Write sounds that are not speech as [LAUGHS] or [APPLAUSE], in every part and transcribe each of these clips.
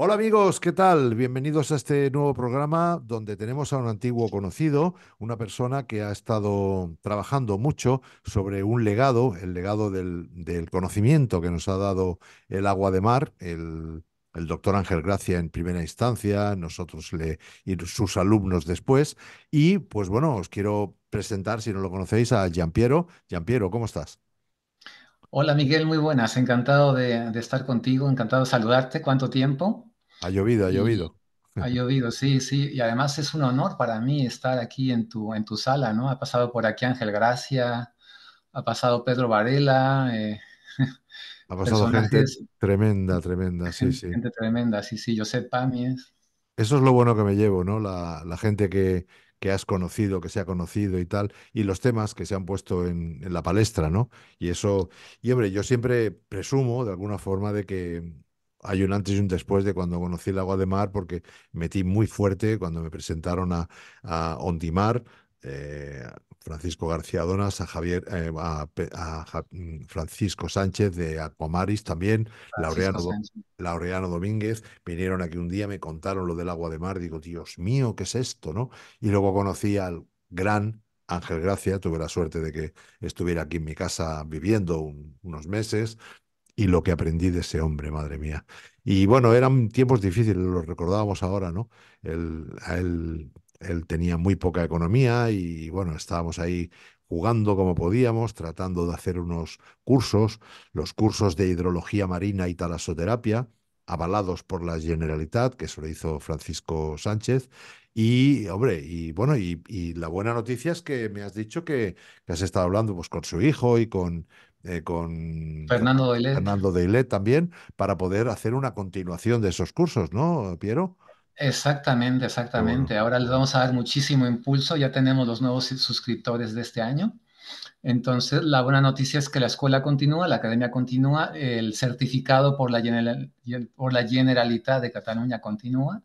Hola amigos, ¿qué tal? Bienvenidos a este nuevo programa donde tenemos a un antiguo conocido, una persona que ha estado trabajando mucho sobre un legado, el legado del, conocimiento que nos ha dado el agua de mar, el, doctor Ángel Gracia en primera instancia, nosotros le, y sus alumnos después. Y pues bueno, os quiero presentar, si no lo conocéis, a Gianpiero. Piero, ¿cómo estás? Hola Miguel, muy buenas, encantado de estar contigo, encantado de saludarte, ¿cuánto tiempo? Ha llovido, ha llovido. Ha llovido, sí, sí. Y además es un honor para mí estar aquí en tu, en tu sala, ¿no? Ha pasado por aquí Ángel Gracia, ha pasado Pedro Varela. Eh, ha [LAUGHS] pasado gente tremenda, tremenda, sí, sí. Gente tremenda, sí, sí. Josep Pamies. Eso es lo bueno que me llevo, ¿no? La, gente que, has conocido, que se ha conocido y tal, y los temas que se han puesto en, en la palestra, ¿no? Y eso, y hombre, yo siempre presumo de alguna forma de que hay un antes y un después de cuando conocí el agua de mar, porque metí muy fuerte cuando me presentaron a, a Ondimar, eh, Francisco García Donas, a Javier, eh, a, mm, Francisco Sánchez de Aquamaris también, Laureano, Laureano, Domínguez, vinieron aquí un día, me contaron lo del agua de mar, digo, Dios mío, ¿qué es esto? ¿no? Y luego conocí al gran Ángel Gracia, tuve la suerte de que estuviera aquí en mi casa viviendo unos meses, y lo que aprendí de ese hombre, madre mía. Y bueno, eran tiempos difíciles, lo recordábamos ahora, ¿no? Él, él, tenía muy poca economía y bueno, estábamos ahí jugando como podíamos, tratando de hacer unos cursos, los cursos de hidrología marina y talasoterapia, avalados por la Generalitat, que eso lo hizo Francisco Sánchez. Y, hombre, y bueno, y, la buena noticia es que me has dicho que, que, has estado hablando pues, con su hijo y con, eh, con Fernando Deilet. Fernando también, para poder hacer una continuación de esos cursos, ¿no, Piero? Exactamente, exactamente. Ahora les vamos a dar muchísimo impulso. Ya tenemos los nuevos suscriptores de este año. Entonces, la buena noticia es que la escuela continúa, la academia continúa, el certificado por la, Generalitat de Cataluña continúa.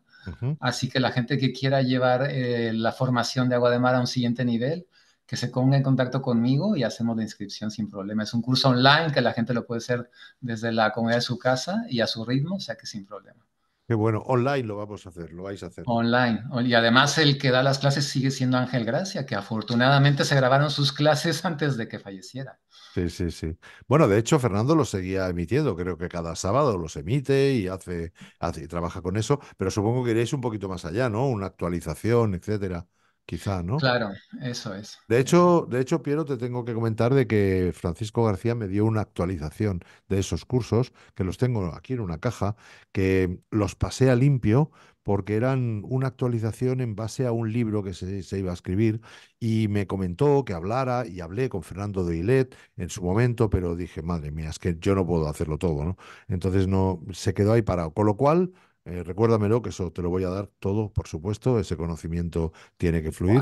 Así que la gente que quiera llevar eh, la formación de Agua de Mar a un siguiente nivel, que se ponga en contacto conmigo y hacemos la inscripción sin problema. Es un curso online que la gente lo puede hacer desde la comunidad de su casa y a su ritmo, o sea que sin problema. Qué bueno, online lo vamos a hacer, lo vais a hacer. Online. Y además el que da las clases sigue siendo Ángel Gracia, que afortunadamente se grabaron sus clases [LAUGHS] antes de que falleciera. Sí, sí, sí. Bueno, de hecho, Fernando lo seguía emitiendo, creo que cada sábado los emite y hace, hace y trabaja con eso, pero supongo que iréis un poquito más allá, ¿no? Una actualización, etcétera quizá, ¿no? Claro, eso es. De hecho, de hecho, Piero, te tengo que comentar de que Francisco García me dio una actualización de esos cursos, que los tengo aquí en una caja, que los pasé a limpio porque eran una actualización en base a un libro que se, se iba a escribir y me comentó que hablara y hablé con Fernando de Ilet en su momento, pero dije, madre mía, es que yo no puedo hacerlo todo, ¿no? Entonces no, se quedó ahí parado. Con lo cual eh, recuérdamelo, que eso te lo voy a dar todo, por supuesto. Ese conocimiento tiene que fluir.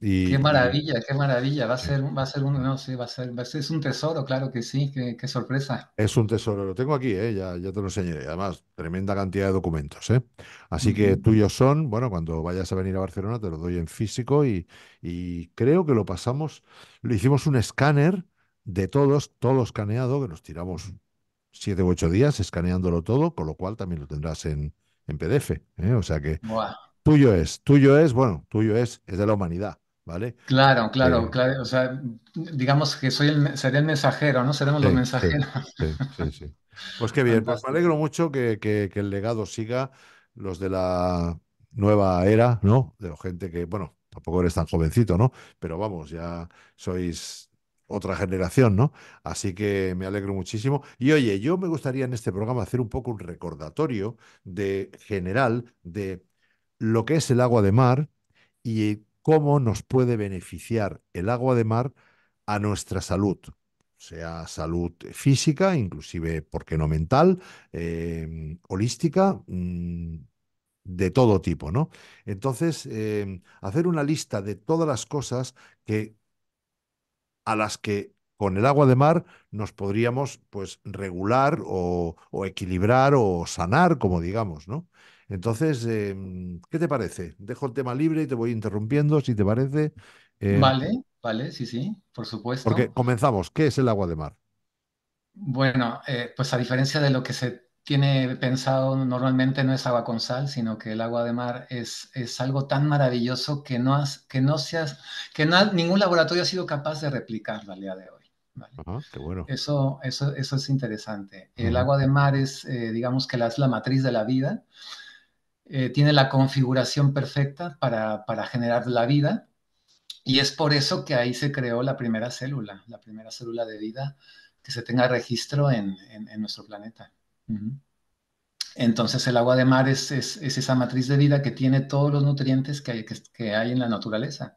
Y, qué maravilla, qué maravilla. Va a ser, va a ser un, no, va a ser, es un tesoro, claro que sí, qué, sorpresa. Es un tesoro, lo tengo aquí, ¿eh? ya, ya te lo enseñaré. Además, tremenda cantidad de documentos, ¿eh? Así que tuyos son, bueno, cuando vayas a venir a Barcelona te lo doy en físico y, y creo que lo pasamos, lo hicimos un escáner de todos, todo escaneado, que nos tiramos siete u ocho días escaneándolo todo, con lo cual también lo tendrás en, en PDF. ¿eh? O sea que tuyo es, tuyo es, bueno, tuyo es, es de la humanidad. ¿Vale? Claro, claro, eh, claro. O sea, digamos que soy seré el mensajero, ¿no? Seremos los mensajeros. Sí, sí, Pues qué bien, pues me alegro mucho que, que, el legado siga, los de la nueva era, ¿no? De la gente que, bueno, tampoco eres tan jovencito, ¿no? Pero vamos, ya sois otra generación, ¿no? Así que me alegro muchísimo. Y oye, yo me gustaría en este programa hacer un poco un recordatorio de general de lo que es el agua de mar y cómo nos puede beneficiar el agua de mar a nuestra salud, sea salud física, inclusive, ¿por qué no mental, eh, holística, mm, de todo tipo, ¿no? Entonces, eh, hacer una lista de todas las cosas que a las que con el agua de mar nos podríamos pues regular o, equilibrar o sanar, como digamos, ¿no? Entonces, em, ¿qué te parece? Dejo el tema libre y te voy interrumpiendo, si te parece. Eh, vale, vale, sí, sí, por supuesto. Porque comenzamos. ¿Qué es el agua de mar? Bueno, eh, pues a diferencia de lo que se tiene pensado normalmente no es agua con sal, sino que el agua de mar es, es algo tan maravilloso que no, que no, seas, que ningún laboratorio ha sido capaz de replicar al día de hoy. eso, eso, eso es interesante. El agua de mar es, eh, digamos que es la matriz de la vida. Eh, tiene la configuración perfecta para, generar la vida. Y es por eso que ahí se creó la primera célula, la primera célula de vida que se tenga registro en nuestro planeta. Entonces el agua de mar es, esa matriz de vida que tiene todos los nutrientes que hay, que, hay en la naturaleza.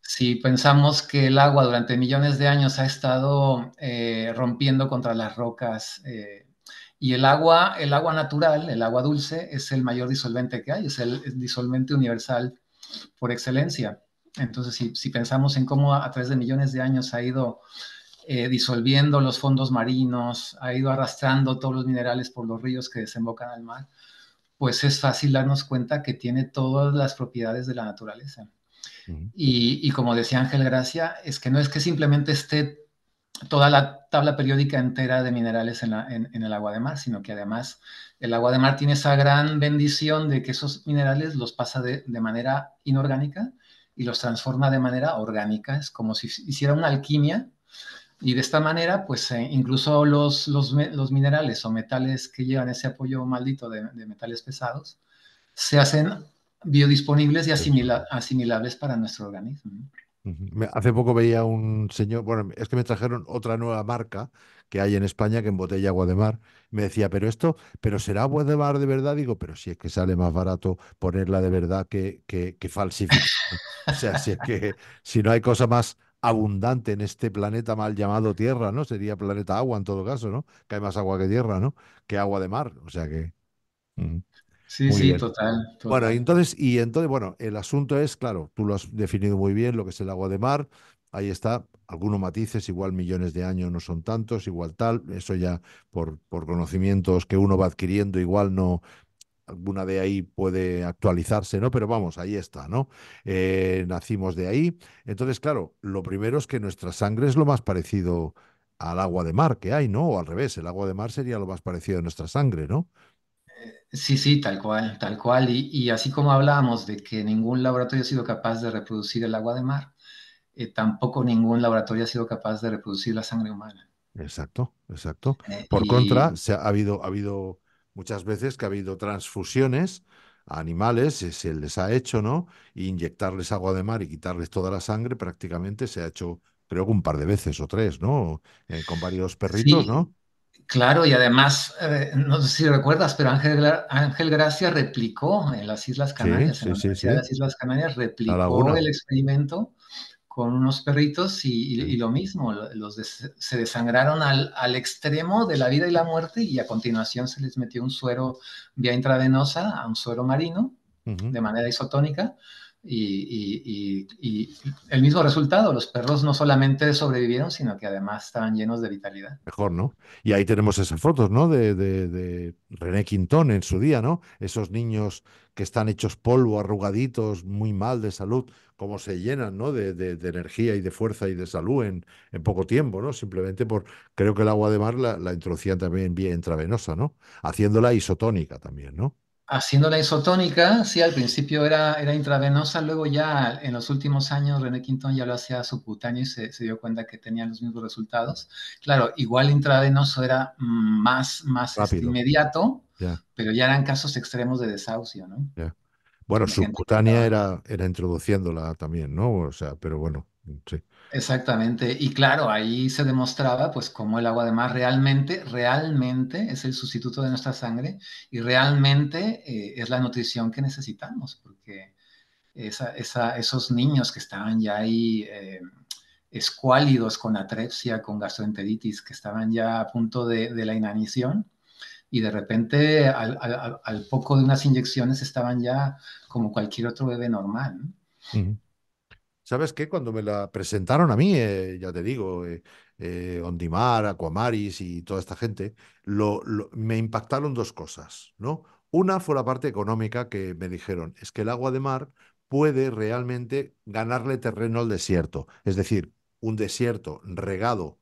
Si pensamos que el agua durante millones de años ha estado eh, rompiendo contra las rocas eh, y el agua, el agua natural, el agua dulce, es el mayor disolvente que hay, es el, disolvente universal por excelencia. Entonces, si, si, pensamos en cómo a, través de millones de años ha ido eh, disolviendo los fondos marinos, ha ido arrastrando todos los minerales por los ríos que desembocan al mar, pues es fácil darnos cuenta que tiene todas las propiedades de la naturaleza. y, como decía Ángel Gracia, es que no es que simplemente esté toda la tabla periódica entera de minerales en, el agua de mar, sino que además el agua de mar tiene esa gran bendición de que esos minerales los pasa de manera inorgánica y los transforma de manera orgánica. Es como si hiciera una alquimia y de esta manera, pues eh, incluso los, los, minerales o metales que llevan ese apoyo maldito de, metales pesados se hacen biodisponibles y asimilables para nuestro organismo. Hace poco veía un señor, bueno, es que me trajeron otra nueva marca que hay en España que embotella agua de mar. Me decía, pero esto, pero será agua de mar de verdad. Digo, pero si es que sale más barato ponerla de verdad que, que, que falsificar. [LAUGHS] o sea, si es que si no hay cosa más abundante en este planeta mal llamado Tierra, ¿no? Sería planeta agua en todo caso, ¿no? Que hay más agua que tierra, ¿no? Que agua de mar, o sea que... Sí, sí, total, Bueno, entonces, y entonces, bueno, el asunto es, claro, tú lo has definido muy bien, lo que es el agua de mar, ahí está, algunos matices, igual millones de años no son tantos, igual tal, eso ya por, por conocimientos que uno va adquiriendo, igual no, alguna de ahí puede actualizarse, ¿no? Pero vamos, ahí está, ¿no? Eh, nacimos de ahí. Entonces, claro, lo primero es que nuestra sangre es lo más parecido al agua de mar que hay, ¿no? O al revés, el agua de mar sería lo más parecido a nuestra sangre, ¿no? Eh, sí, sí, tal cual, tal cual. Y, así como hablábamos de que ningún laboratorio ha sido capaz de reproducir el agua de mar, eh, tampoco ningún laboratorio ha sido capaz de reproducir la sangre humana. Exacto, exacto. Por contra, se ha habido, ha habido muchas veces que ha habido transfusiones a animales, eh, se les ha hecho, ¿no? inyectarles agua de mar y quitarles toda la sangre prácticamente se ha hecho, creo que un par de veces o tres, ¿no? Eh, con varios perritos, ¿no? Claro, y además, eh, no sé si recuerdas, pero Ángel, Ángel Gracia replicó en las Islas Canarias, en las Islas Canarias, replicó el experimento con unos perritos y, lo mismo, los se desangraron al, extremo de la vida y la muerte y a continuación se les metió un suero vía intravenosa, a un suero marino, de manera isotónica, y, el mismo resultado, los perros no solamente sobrevivieron, sino que además estaban llenos de vitalidad. Mejor, ¿no? Y ahí tenemos esas fotos, ¿no? De, René Quintón en su día, ¿no? Esos niños que están hechos polvo, arrugaditos, muy mal de salud, cómo se llenan, ¿no? De, energía y de fuerza y de salud en, poco tiempo, ¿no? Simplemente por, creo que el agua de mar la, introducían también bien intravenosa, ¿no? Haciéndola isotónica también, ¿no? haciendo la isotónica, sí, al principio era, era intravenosa, luego ya en los últimos años René Quinton ya lo hacía subcutáneo y se, dio cuenta que tenía los mismos resultados. Claro, igual intravenoso era más, más este, inmediato, pero ya eran casos extremos de desahucio, ¿no? Bueno, subcutánea era, era introduciéndola también, ¿no? O sea, pero bueno, sí. Exactamente, y claro, ahí se demostraba pues cómo el agua de mar realmente, realmente es el sustituto de nuestra sangre y realmente eh, es la nutrición que necesitamos, porque esos niños que estaban ya ahí eh, escuálidos con atrepsia, con gastroenteritis, que estaban ya a punto de, la inanición, y de repente al, poco de unas inyecciones estaban ya como cualquier otro bebé normal. ¿no? ¿sabes qué? Cuando me la presentaron a mí, eh, ya te digo, eh, eh, Ondimar, Aquamaris y toda esta gente, me impactaron dos cosas, ¿no? Una fue la parte económica que me dijeron, es que el agua de mar puede realmente ganarle terreno al desierto. Es decir, un desierto regado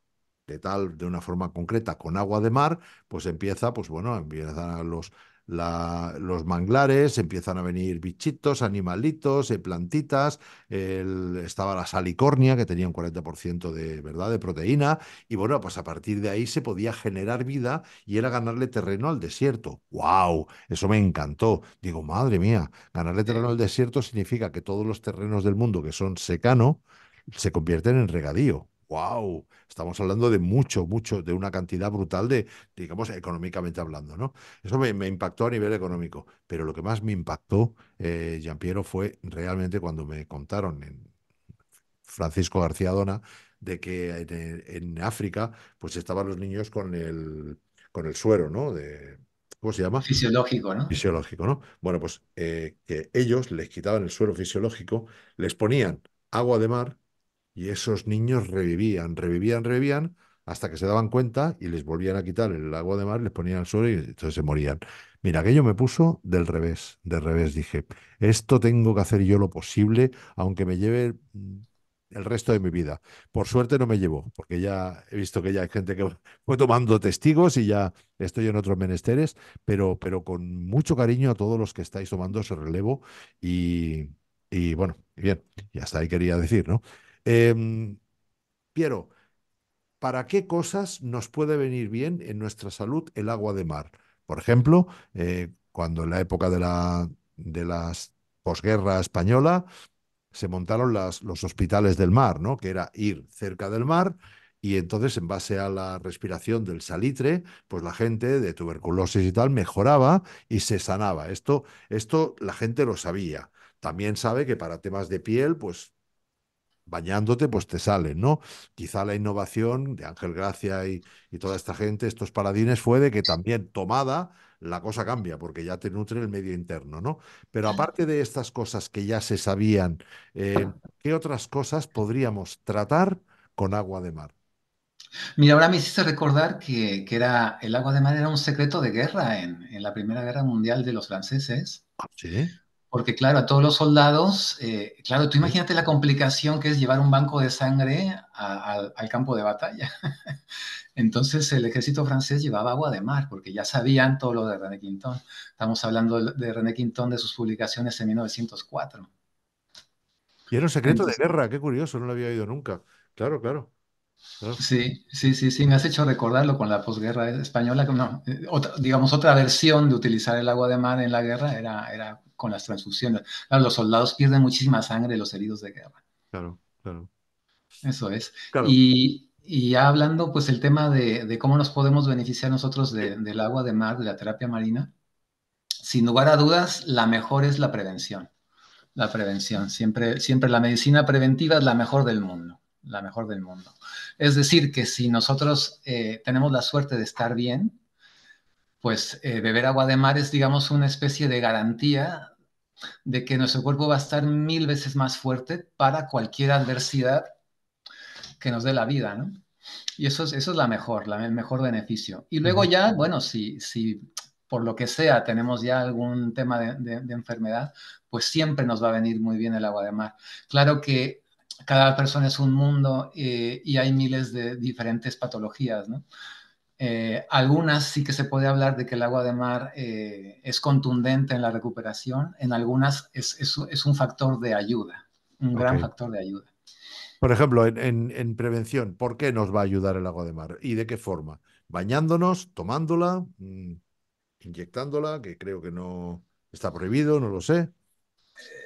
de tal, de una forma concreta, con agua de mar, pues empieza, pues bueno, empiezan los, la, los manglares, empiezan a venir bichitos, animalitos, eh, plantitas, estaba la salicornia que tenía un 40% de, ¿verdad? de proteína y bueno, pues a partir de ahí se podía generar vida y era ganarle terreno al desierto. ¡Wow! Eso me encantó. Digo, madre mía, ganarle terreno al desierto significa que todos los terrenos del mundo que son secano se convierten en regadío wow, estamos hablando de mucho, mucho, de una cantidad brutal de, digamos, económicamente hablando, ¿no? Eso me, impactó a nivel económico, pero lo que más me impactó, Jean eh, Piero, fue realmente cuando me contaron en Francisco García Dona de que eh, en, África, pues estaban los niños con el, con el suero, ¿no? ¿cómo se llama? Fisiológico, ¿no? Fisiológico, ¿no? Bueno, pues eh, que ellos les quitaban el suero fisiológico, les ponían agua de mar y esos niños revivían, revivían, revivían, hasta que se daban cuenta y les volvían a quitar el agua de mar, les ponían al suelo y entonces se morían. Mira, aquello me puso del revés, del revés dije, esto tengo que hacer yo lo posible, aunque me lleve mm, el resto de mi vida. Por suerte no me llevo, porque ya he visto que ya hay gente que [LAUGHS] fue tomando testigos y ya estoy en otros menesteres, pero, pero con mucho cariño a todos los que estáis tomando ese relevo y, y bueno, bien, y hasta ahí quería decir, ¿no? Em, Piero, ¿para qué cosas nos puede venir bien en nuestra salud el agua de mar? Por ejemplo, eh, cuando en la época de la, de la posguerra española se montaron los hospitales del mar, ¿no? que era ir cerca del mar y entonces en base a la respiración del salitre, pues la gente de tuberculosis y tal mejoraba y se sanaba. Esto, esto la gente lo sabía. También sabe que para temas de piel, pues bañándote, pues te salen, ¿no? Quizá la innovación de Ángel Gracia y, toda esta gente, estos paradines, fue de que también tomada la cosa cambia, porque ya te nutre el medio interno, ¿no? Pero aparte de estas cosas que ya se sabían, eh, ¿qué otras cosas podríamos tratar con agua de mar? Mira, ahora me hiciste recordar que, era, el agua de mar era un secreto de guerra en, en la Primera Guerra Mundial de los franceses. Ah, sí. Porque claro, a todos los soldados, eh, claro, tú imagínate la complicación que es llevar un banco de sangre al campo de batalla. [LAUGHS] Entonces el ejército francés llevaba agua de mar, porque ya sabían todo lo de René Quintón. Estamos hablando de René Quintón de sus publicaciones en 1904. Y era un secreto de guerra, qué curioso, no lo había oído nunca. Claro, claro. Sí, sí, sí, sí, me has hecho recordarlo con la posguerra española. No, eh, digamos, otra versión de utilizar el agua de mar en la guerra era, era con las transfusiones. Claro, los soldados pierden muchísima sangre, los heridos de guerra. Claro, claro. Eso es. Y, y, ya hablando, pues el tema de, de cómo nos podemos beneficiar nosotros del agua de mar, de la terapia marina, sin lugar a dudas, la mejor es la prevención. La prevención, siempre, siempre la medicina preventiva es la mejor del mundo, la mejor del mundo. Es decir, que si nosotros eh, tenemos la suerte de estar bien, pues eh, beber agua de mar es, digamos, una especie de garantía de que nuestro cuerpo va a estar mil veces más fuerte para cualquier adversidad que nos dé la vida, ¿no? Y eso es, eso la mejor, el mejor beneficio. Y luego ya, bueno, si, si por lo que sea tenemos ya algún tema de, enfermedad, pues siempre nos va a venir muy bien el agua de mar. Claro que cada persona es un mundo eh, y hay miles de diferentes patologías, ¿no? Eh, algunas sí que se puede hablar de que el agua de mar eh, es contundente en la recuperación, en algunas es, un factor de ayuda, un gran factor de ayuda. Por ejemplo, en, en, prevención, ¿por qué nos va a ayudar el agua de mar? ¿Y de qué forma? ¿Bañándonos, tomándola, mm, inyectándola, que creo que no está prohibido, no lo sé?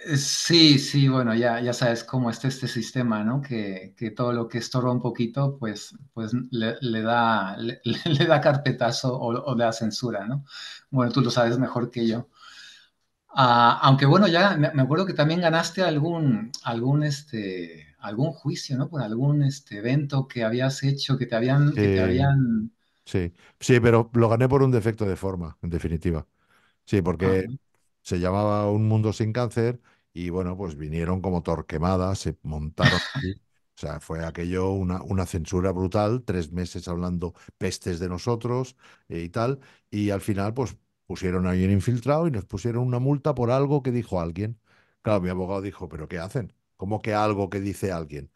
Eh, sí, sí, bueno, ya, ya sabes cómo está este sistema, ¿no? Que, todo lo que estorba un poquito, pues, pues le, da, [LAUGHS] le, da carpetazo o, le da censura, ¿no? Bueno, tú lo sabes mejor que yo. Ah, aunque bueno, ya me, acuerdo que también ganaste algún, algún, este, algún juicio, ¿no? Por algún este, evento que habías hecho, que te habían, sí, que te habían... Sí, sí, pero lo gané por un defecto de forma, en definitiva. Sí, porque se llamaba Un Mundo Sin Cáncer y bueno, pues vinieron como torquemadas, se montaron. [LAUGHS] O sea, fue aquello una, una, censura brutal, tres meses hablando pestes de nosotros eh, y tal, y al final pues pusieron a alguien infiltrado y nos pusieron una multa por algo que dijo alguien. Claro, mi abogado dijo, pero ¿qué hacen? ¿Cómo que algo que dice alguien?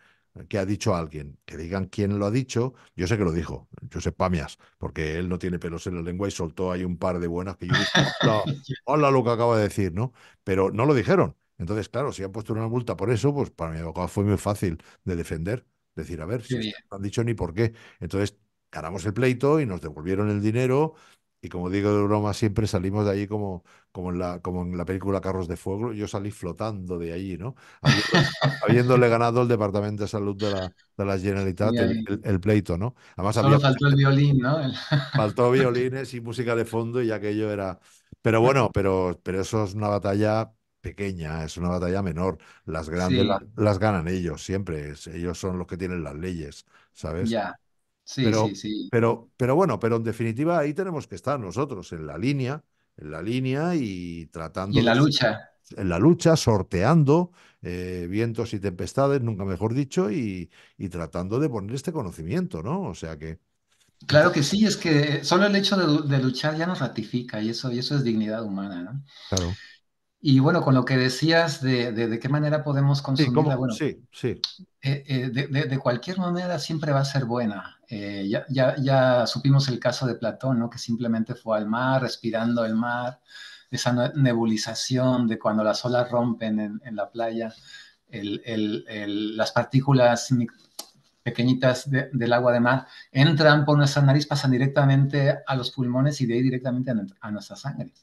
que ha dicho alguien, que digan quién lo ha dicho, yo sé que lo dijo, Josep Pamias, porque él no tiene pelos en la lengua y soltó ahí un par de buenas que yo dije, hola, lo que acaba de decir, ¿no? Pero no lo dijeron. Entonces, claro, si han puesto una multa por eso, pues para mi abogado fue muy fácil de defender, decir, a ver, si no han dicho ni por qué. Entonces, ganamos el pleito y nos devolvieron el dinero y como digo de broma, siempre salimos de allí como, como, en la, como en la película Carros de Fuego. Yo salí flotando de allí, ¿no? [LAUGHS] Habiéndole, ganado el Departamento de Salud de la, de la Generalitat el, pleito, ¿no? Además, faltó el violín, ¿no? [LAUGHS] Faltó violines y música de fondo y aquello era... Pero bueno, pero, pero eso es una batalla pequeña, es una batalla menor. Las grandes las ganan ellos siempre. Ellos son los que tienen las leyes, ¿sabes? Ya. Sí, pero, sí, sí. Pero, bueno, pero en definitiva ahí tenemos que estar nosotros, en la línea, en la línea y tratando. Y en la lucha. En la lucha, sorteando eh, vientos y tempestades, nunca mejor dicho, y, tratando de poner este conocimiento, ¿no? O sea que. Claro que sí, es que solo el hecho de, luchar ya nos ratifica y eso, y eso es dignidad humana, ¿no? Claro. Y bueno, con lo que decías de, qué manera podemos consumir bueno, sí, sí. Eh, eh, de, cualquier manera siempre va a ser buena. Eh, ya, supimos el caso de Platón, ¿no? que simplemente fue al mar, respirando el mar, esa nebulización de cuando las olas rompen en, la playa, las partículas pequeñitas del agua de mar entran por nuestra nariz, pasan directamente a los pulmones y de ahí directamente a nuestra sangre.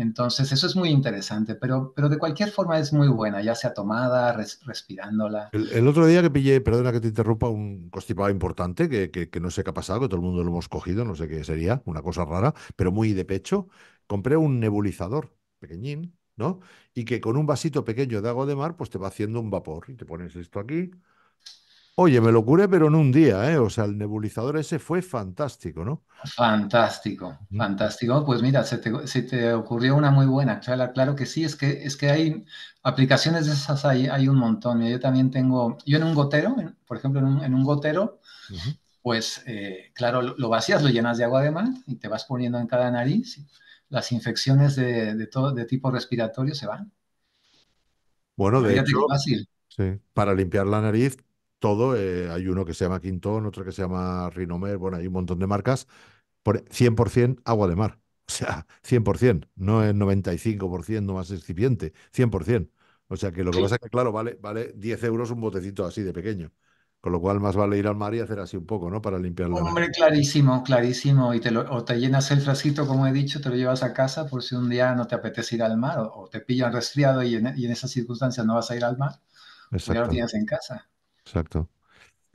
Entonces, eso es muy interesante, pero, de cualquier forma es muy buena, ya sea tomada, respirándola. El, otro día que pillé, perdona que te interrumpa, un costipado importante que, que, no sé qué ha pasado, que todo el mundo lo hemos cogido, no sé qué sería, una cosa rara, pero muy de pecho. Compré un nebulizador pequeñín, ¿no? Y que con un vasito pequeño de agua de mar, pues te va haciendo un vapor y te pones esto aquí, Oye, me lo curé, pero en un día, ¿eh? O sea, el nebulizador ese fue fantástico, ¿no? Fantástico, fantástico. Pues mira, se te, ocurrió una muy buena, claro, claro que sí, es que, es que hay aplicaciones de esas, hay, hay un montón. Yo también tengo, yo en un gotero, por ejemplo, en un, gotero, pues eh, claro, lo, vacías, lo llenas de agua de mar y te vas poniendo en cada nariz. Las infecciones de, todo, de tipo respiratorio se van. Bueno, de hecho, para limpiar la nariz todo. Eh, hay uno que se llama Quintón, otro que se llama Rinomer, bueno, hay un montón de marcas. Por 100% agua de mar. [LAUGHS] O sea, 100%, no es 95% más excipiente, 100%. O sea que lo que pasa es que, claro, vale, vale 10 euros un botecito así de pequeño. Con lo cual más vale ir al mar y hacer así un poco, ¿no? Para limpiarlo la... Hombre, clarísimo, clarísimo. Y te lo, o te llenas el frasquito, como he dicho, te lo llevas a casa por si un día no te apetece ir al mar o, te pillan resfriado y en, esas circunstancias no vas a ir al mar. Pues ya lo tienes en casa. Exacto.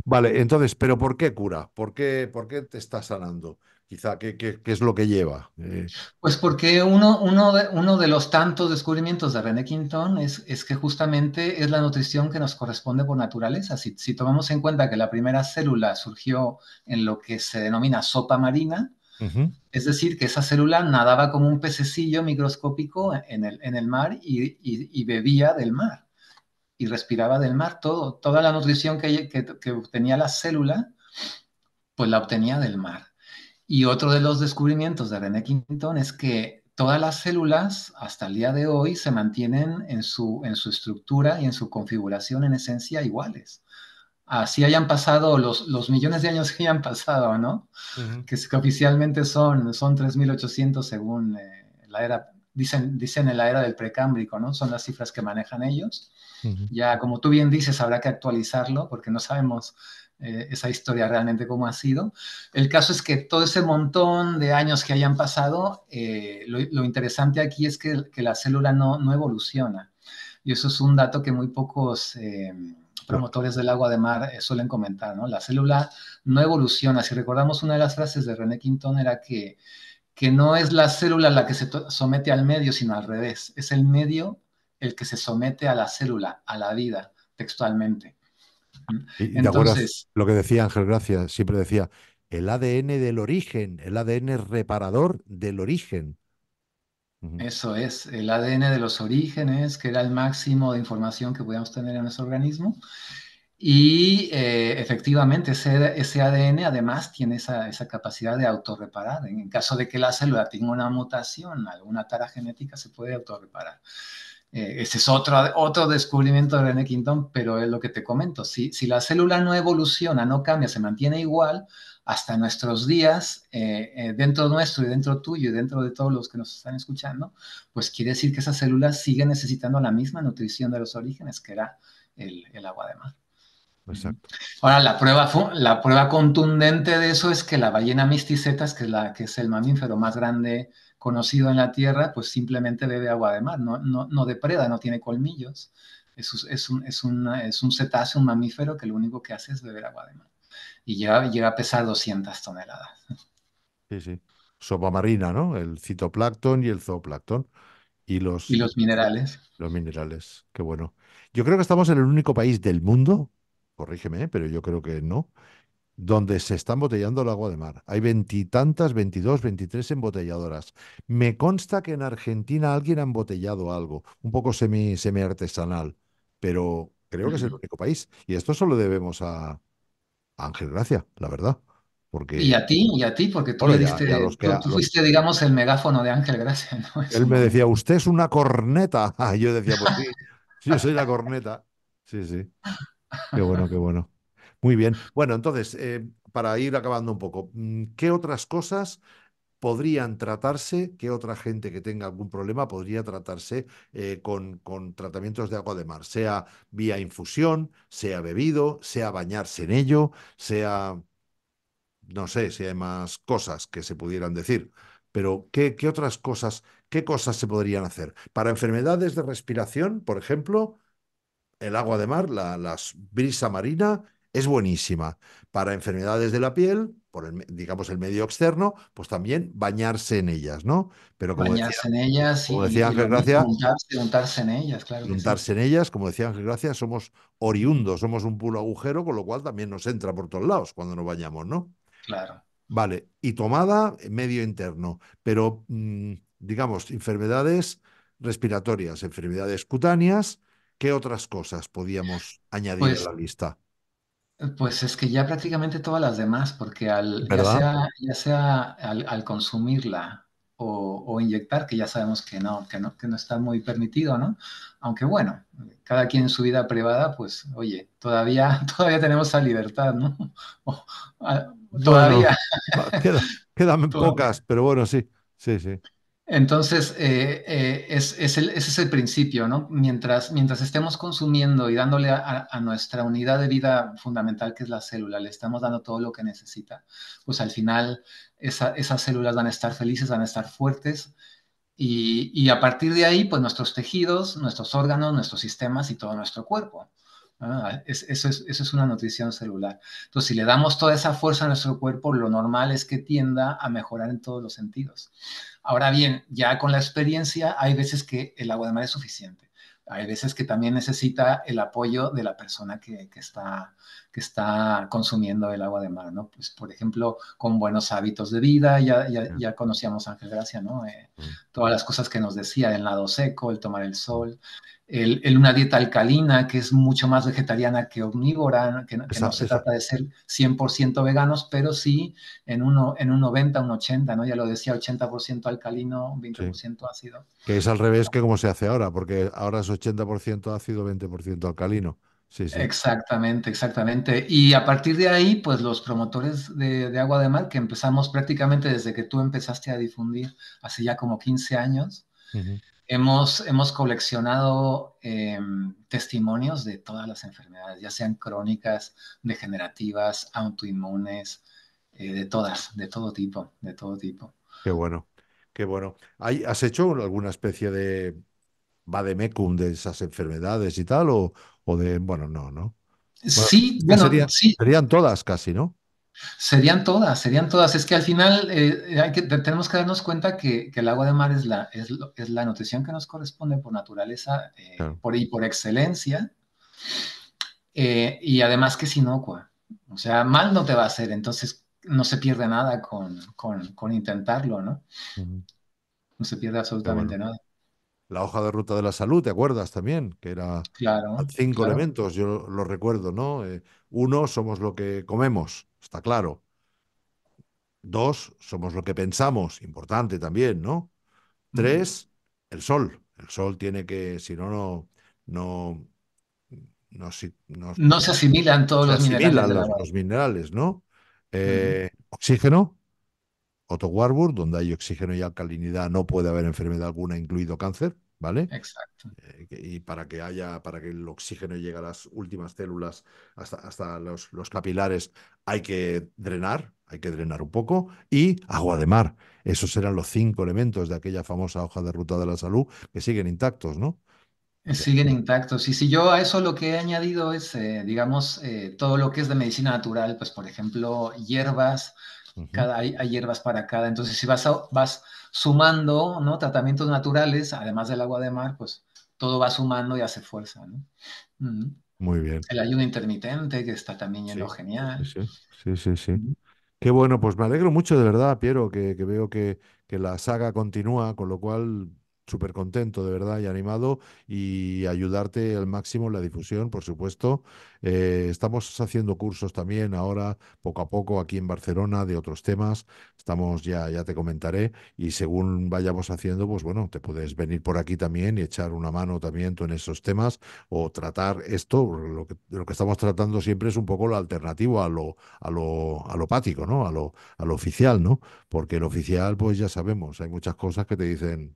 Vale, entonces, ¿pero por qué cura? ¿Por qué, por qué te está sanando? Quizá, ¿qué, es lo que lleva? Eh, pues porque uno, uno, de, uno de los tantos descubrimientos de René Quinton es, es que justamente es la nutrición que nos corresponde por naturaleza. Si, tomamos en cuenta que la primera célula surgió en lo que se denomina sopa marina, es decir, que esa célula nadaba como un pececillo microscópico en el, en el mar y bebía del mar y respiraba del mar. Todo, toda la nutrición que, que, obtenía la célula, pues la obtenía del mar. Y otro de los descubrimientos de René Quinton es que todas las células hasta el día de hoy se mantienen en su, en su estructura y en su configuración en esencia iguales. Así hayan pasado los, los millones de años que hayan pasado, ¿no? que, oficialmente son, son 3.800 según eh, la era dicen, dicen en la era del precámbrico, ¿no? Son las cifras que manejan ellos. Ya, como tú bien dices, habrá que actualizarlo porque no sabemos eh, esa historia realmente cómo ha sido. El caso es que todo ese montón de años que hayan pasado, eh, lo, interesante aquí es que, la célula no, evoluciona. Y eso es un dato que muy pocos eh, promotores del agua de mar suelen comentar, ¿no? La célula no evoluciona. Si recordamos una de las frases de René Quintón era que que no es la célula la que se somete al medio, sino al revés. Es el medio el que se somete a la célula, a la vida, textualmente. Y, Entonces, lo que decía Ángel Gracia, siempre decía, el ADN del origen, el ADN reparador del origen. Eso es, el ADN de los orígenes, que era el máximo de información que podíamos tener en nuestro organismo, y eh, efectivamente, ese, ese, ADN además tiene esa, capacidad de autorreparar. En caso de que la célula tenga una mutación, alguna tara genética, se puede autorreparar. Eh, ese es otro, otro descubrimiento de René Quintón, pero es lo que te comento. Si, si la célula no evoluciona, no cambia, se mantiene igual, hasta nuestros días, eh, dentro nuestro y dentro tuyo y dentro de todos los que nos están escuchando, pues quiere decir que esa célula sigue necesitando la misma nutrición de los orígenes, que era el, el agua de mar. Ahora, la prueba, la prueba contundente de eso es que la ballena misticetas, que es, la, que es el mamífero más grande conocido en la Tierra, pues simplemente bebe agua de mar, no, no, no depreda, no tiene colmillos. Es, es, un, una, es un cetáceo, un mamífero que lo único que hace es beber agua de mar. Y llega, llega a pesar 200 toneladas. Sí, sí. Sopa marina, ¿no? El citoplancton y el zooplancton. Y los, y los minerales. Los minerales, qué bueno. Yo creo que estamos en el único país del mundo corrígeme, pero yo creo que no, donde se está embotellando el agua de mar. Hay veintitantas, veintidós, veintitrés embotelladoras. Me consta que en Argentina alguien ha embotellado algo, un poco semi, semi artesanal, pero creo que es el mm. único país. Y esto solo debemos a, Ángel Gracia, la verdad. Porque... Y a ti, y a ti, porque tú, le diste, tú, fuiste, digamos, el megáfono de Ángel Gracia. Él me decía, usted es una corneta. [LAUGHS] Yo decía, pues sí, yo soy la corneta. Sí, sí. Qué bueno, qué bueno. Muy bien. Bueno, entonces, eh, para ir acabando un poco, mm, ¿qué otras cosas podrían tratarse, qué otra gente que tenga algún problema podría tratarse eh, con, con, tratamientos de agua de mar, sea vía infusión, sea bebido, sea bañarse en ello, sea, no sé si hay más cosas que se pudieran decir, pero ¿qué, qué otras cosas, qué cosas se podrían hacer? Para enfermedades de respiración, por ejemplo, el agua de mar, la, brisa marina, es buenísima. Para enfermedades de la piel, por digamos el medio externo, pues también bañarse en ellas, ¿no? Pero como bañarse en ellas como decía Ángel en ellas, claro. Juntarse en ellas, como decía Ángel Gracia, somos oriundos, somos un puro agujero, con lo cual también nos entra por todos lados cuando nos bañamos, ¿no? Claro. Vale, y tomada medio interno, pero mm, digamos enfermedades respiratorias, enfermedades cutáneas, ¿Qué otras cosas podíamos añadir a pues la lista? Pues es que ya prácticamente todas las demás, porque al, ya sea, al, consumirla o, inyectar, que ya sabemos que no, que no, que no está muy permitido, ¿no? Aunque bueno, cada quien en su vida privada, pues, oye, todavía, [LAUGHS] todavía tenemos esa libertad, ¿no? [LAUGHS] todavía. quedan [LAUGHS] pocas, pero bueno, sí, sí, sí. Entonces, eh, eh, ese es el principio, ¿no? Mientras, mientras estemos consumiendo y dándole a, nuestra unidad de vida fundamental, que es la célula, le estamos dando todo lo que necesita, pues al final esas células van a estar felices, van a estar fuertes y, a partir de ahí, pues nuestros tejidos, nuestros órganos, nuestros sistemas y todo nuestro cuerpo. Ah, eso, es, una nutrición celular. Entonces, si le damos toda esa fuerza a nuestro cuerpo, lo normal es que tienda a mejorar en todos los sentidos. Ahora bien, ya con la experiencia, hay veces que el agua de mar es suficiente. Hay veces que también necesita el apoyo de la persona que, está, que está consumiendo el agua de mar, ¿no? Pues, por ejemplo, con buenos hábitos de vida, ya, ya, conocíamos a Ángel Gracia, ¿no? Eh, todas las cosas que nos decía, el lado seco, el tomar el sol, el, una dieta alcalina que es mucho más vegetariana que omnívora, que, no se trata de ser 100% veganos, pero sí en, uno, en un 90, un 80, ¿no? Ya lo decía, 80% alcalino, 20% ácido. Que es al revés que como se hace ahora, porque ahora es 80% ácido, 20% alcalino. Sí, sí. Exactamente, exactamente. Y a partir de ahí, pues los promotores de, agua de mar, que empezamos prácticamente desde que tú empezaste a difundir, hace ya como 15 años, Hemos, hemos coleccionado em, testimonios de todas las enfermedades, ya sean crónicas, degenerativas, autoinmunes, eh, de todas, de todo tipo, de todo tipo. Qué bueno, qué bueno. ¿Has hecho alguna especie de vademecum de esas enfermedades y tal? O, o de, bueno, no, ¿no? sí, sí. Serían todas casi, ¿no? Serían todas, serían todas. Es que al final eh, que, tenemos que darnos cuenta que, el agua de mar es la, es, la nutrición que nos corresponde por naturaleza eh, por, y por excelencia. Eh, y además que es inocua. O sea, mal no te va a hacer, entonces no se pierde nada con, intentarlo, ¿no? No se pierde absolutamente nada. La hoja de ruta de la salud, ¿te acuerdas también? Que era cinco elementos, yo lo recuerdo, ¿no? uno, somos lo que comemos está claro. Dos, somos lo que pensamos, importante también, ¿no? Tres, el sol. El sol tiene que, si no, no, no, no, no, se asimilan todos los, minerales los, minerales. ¿no? Eh, oxígeno, Otto Warburg, donde hay oxígeno y alcalinidad no puede haber enfermedad alguna, incluido cáncer. ¿vale? Exacto. Eh, y para que haya, para que el oxígeno llegue a las últimas células, hasta, hasta los, capilares, hay que drenar, hay que drenar un poco, y agua de mar. Esos eran los cinco elementos de aquella famosa hoja de ruta de la salud que siguen intactos, ¿no? Eh, siguen intactos. Y si yo a eso lo que he añadido es, eh, digamos, todo lo que es de medicina natural, pues por ejemplo, hierbas, cada, hay, hierbas para cada. Entonces, si vas a, vas sumando ¿no? tratamientos naturales, además del agua de mar, pues todo va sumando y hace fuerza. ¿no? Muy bien. El ayuno intermitente, que está también en lo genial. Sí, sí, sí. Qué bueno, pues me alegro mucho de verdad, Piero, que, veo que, que la saga continúa, con lo cual súper contento de verdad y animado y ayudarte al máximo en la difusión, por supuesto. Eh, estamos haciendo cursos también ahora, poco a poco, aquí en Barcelona de otros temas. Estamos ya, ya te comentaré y según vayamos haciendo, pues bueno, te puedes venir por aquí también y echar una mano también tú en esos temas o tratar esto. Lo que, estamos tratando siempre es un poco ...lo alternativo a lo, a lo pático ¿no? A lo, a lo oficial, ¿no? Porque el oficial, pues ya sabemos, hay muchas cosas que te dicen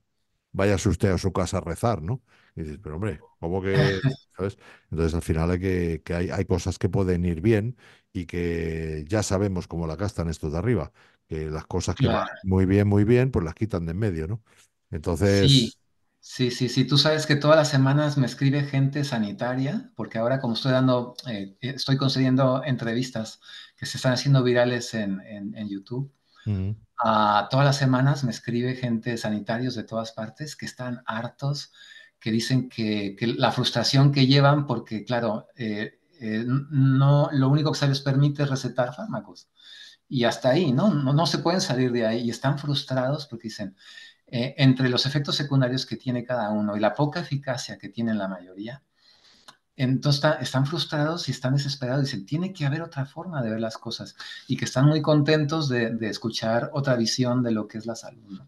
Vaya usted a su casa a rezar, ¿no? Y dices, pero hombre, ¿cómo que...? [LAUGHS] ¿sabes? Entonces al final hay, que, hay, cosas que pueden ir bien y que ya sabemos cómo la gastan estos de arriba, que las cosas que van muy bien, muy bien, pues las quitan de en medio, ¿no? Entonces... Sí. Sí, sí, sí. Tú sabes que todas las semanas me escribe gente sanitaria, porque ahora como estoy dando, eh, eh, estoy concediendo entrevistas que se están haciendo virales en YouTube, a ah, todas las semanas me escribe gente sanitarios de todas partes que están hartos, que dicen que, la frustración que llevan, porque claro, eh, eh, no, lo único que se les permite es recetar fármacos. Y hasta ahí, ¿no? No, se pueden salir de ahí y están frustrados porque dicen, eh, entre los efectos secundarios que tiene cada uno y la poca eficacia que tienen la mayoría, entonces están frustrados y están desesperados. Dicen, tiene que haber otra forma de ver las cosas y que están muy contentos de, escuchar otra visión de lo que es la salud.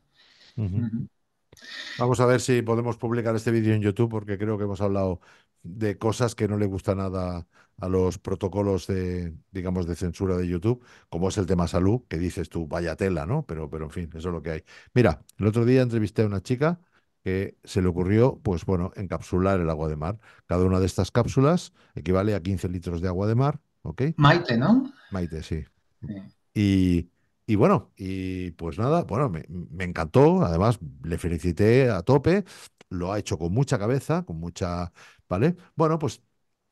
Vamos a ver si podemos publicar este vídeo en YouTube porque creo que hemos hablado de cosas que no le gusta nada a los protocolos de, digamos, de censura de YouTube, como es el tema salud, que dices tú, vaya tela, ¿no? Pero, pero en fin, eso es lo que hay. Mira, el otro día entrevisté a una chica que se le ocurrió, pues bueno, encapsular el agua de mar. Cada una de estas cápsulas equivale a 15 litros de agua de mar, ¿ok? Maite, ¿no? Maite, sí. Y, bueno, y pues nada, bueno, me, me, encantó, además le felicité a tope, lo ha hecho con mucha cabeza, con mucha, ¿vale? Bueno, pues,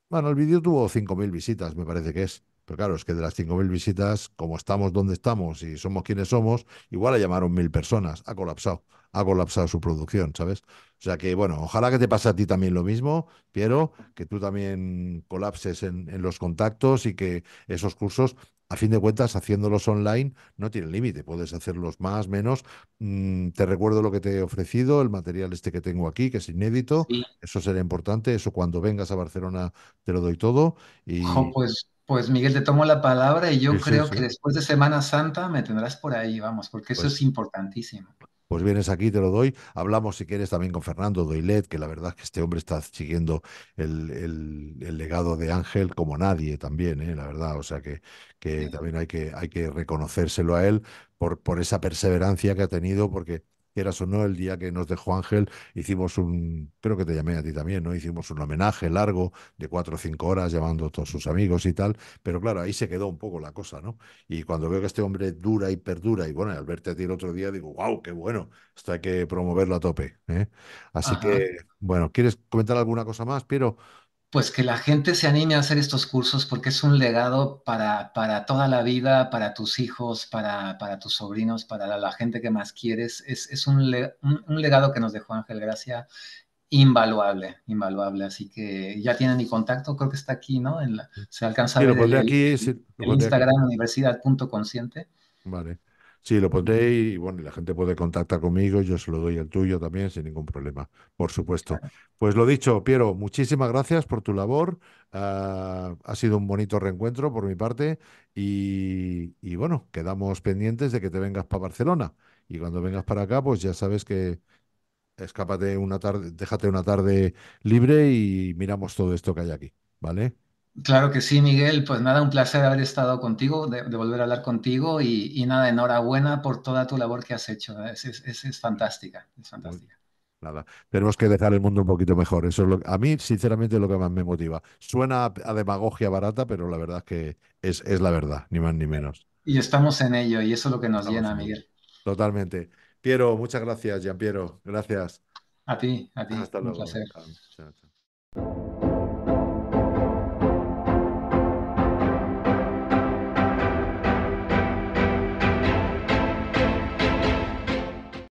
bueno, el vídeo tuvo 5.000 visitas, me parece que es. Pero claro, es que de las 5.000 visitas, como estamos donde estamos y somos quienes somos, igual a llamaron mil personas. Ha colapsado, ha colapsado su producción, ¿sabes? O sea que, bueno, ojalá que te pase a ti también lo mismo, Piero, que tú también colapses en, los contactos y que esos cursos a fin de cuentas, haciéndolos online no tienen límite, puedes hacerlos más, menos. Mm, te recuerdo lo que te he ofrecido, el material este que tengo aquí, que es inédito, eso será importante, eso cuando vengas a Barcelona te lo doy todo. Y... Pues, pues Miguel, te tomo la palabra y yo creo que después de Semana Santa me tendrás por ahí, vamos, porque eso pues es importantísimo. Pues vienes aquí, te lo doy. Hablamos, si quieres, también con Fernando Doilet, que la verdad es que este hombre está siguiendo el, el, legado de Ángel como nadie también, ¿eh? la verdad. O sea que, que también hay que, hay que reconocérselo a él por, por esa perseverancia que ha tenido, porque quieras o no, el día que nos dejó Ángel, hicimos un, creo que te llamé a ti también, ¿no? Hicimos un homenaje largo de cuatro o cinco horas llamando a todos sus amigos y tal, pero claro, ahí se quedó un poco la cosa, ¿no? Y cuando veo que este hombre dura y perdura, y bueno, al verte a ti el otro día digo, wow, qué bueno, esto hay que promoverlo a tope. ¿eh? Así que, bueno, ¿quieres comentar alguna cosa más, Piero? pues que la gente se anime a hacer estos cursos porque es un legado para, para toda la vida, para tus hijos, para, tus sobrinos, para la, gente que más quieres. Es, un, legado que nos dejó Ángel Gracia invaluable, invaluable. Así que ya tienen mi contacto, creo que está aquí, ¿no? En la, se alcanza a lo el, aquí, sí, el Instagram universidad.consciente. Vale. Sí, lo pondré y bueno, la gente puede contactar conmigo, yo se lo doy el tuyo también sin ningún problema, por supuesto. Pues lo dicho, Piero, muchísimas gracias por tu labor. Ah, ha sido un bonito reencuentro por mi parte y, y, bueno, quedamos pendientes de que te vengas para Barcelona. Y cuando vengas para acá, pues ya sabes que escápate una tarde, déjate una tarde libre y miramos todo esto que hay aquí, ¿vale? Claro que sí, Miguel. Pues nada, un placer haber estado contigo, de, volver a hablar contigo y, nada, enhorabuena por toda tu labor que has hecho. ¿eh? Es, fantástica, es fantástica. Nada, tenemos que dejar el mundo un poquito mejor. Eso es lo, a mí, sinceramente, es lo que más me motiva. Suena a, demagogia barata, pero la verdad es que es, la verdad, ni más ni menos. Y estamos en ello y eso es lo que nos llena, Miguel. Totalmente. Piero, muchas gracias, Jean Piero. Gracias. A ti, a ti. Hasta un Placer.